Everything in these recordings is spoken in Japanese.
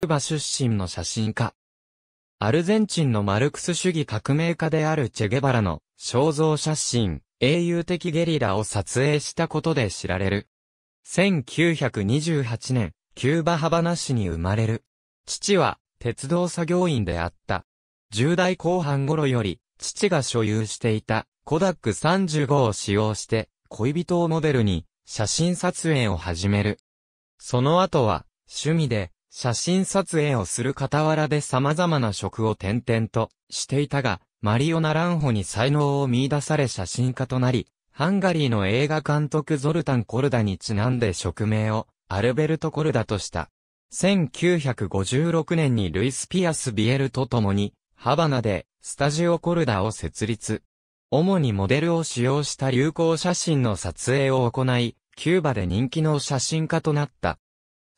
キューバ出身の写真家。アルゼンチンのマルクス主義革命家であるチェゲバラの肖像写真、英雄的ゲリラを撮影したことで知られる。1928年、キューバハバナ市に生まれる。父は鉄道作業員であった。10代後半頃より、父が所有していたコダック35を使用して、恋人をモデルに写真撮影を始める。その後は、趣味で写真撮影をする傍らで様々な職を転々としていたが、マリオ・ナランホに才能を見出され写真家となり、ハンガリーの映画監督ゾルタン・コルダにちなんで職名をアルベルト・コルダとした。1956年にルイス・ピアス・ビエルと共に、ハバナでスタジオ・コルダを設立。主にモデルを使用した流行写真の撮影を行い、キューバで人気の写真家となった。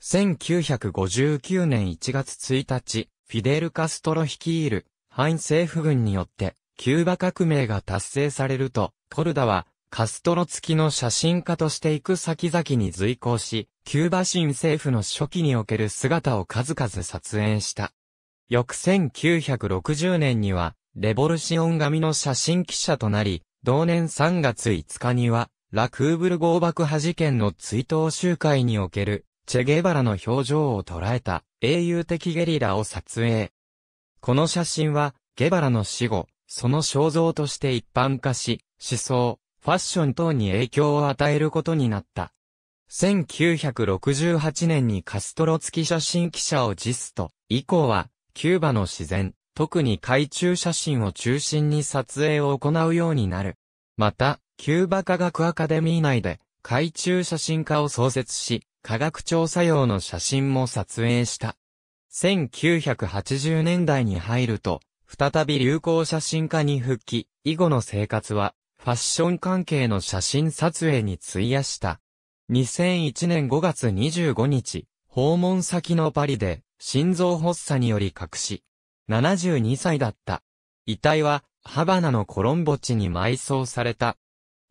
1959年1月1日、フィデル・カストロ率いる反政府軍によってキューバ革命が達成されると、コルダはカストロ付きの写真家として行く先々に随行し、キューバ新政府の初期における姿を数々撮影した。翌1960年には、レボルシオン紙の写真記者となり、同年3月5日には、ラクーブル合爆破事件の追悼集会におけるチェゲバラの表情を捉えた英雄的ゲリラを撮影。この写真は、ゲバラの死後、その肖像として一般化し、思想、ファッション等に影響を与えることになった。1968年にカストロ付き写真記者を辞すと、以降は、キューバの自然、特に海中写真を中心に撮影を行うようになる。また、キューバ科学アカデミー内で、海中写真家を創設し、科学調査用の写真も撮影した。1980年代に入ると、再び流行写真家に復帰、以後の生活は、ファッション関係の写真撮影に費やした。2001年5月25日、訪問先のパリで、心臓発作により隠し、72歳だった。遺体は、ハバナのコロンボ地に埋葬された。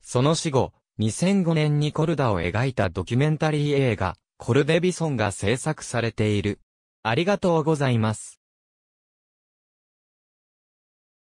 その死後、2005年にコルダを描いたドキュメンタリー映画、コルデビソンが制作されている。ありがとうございます。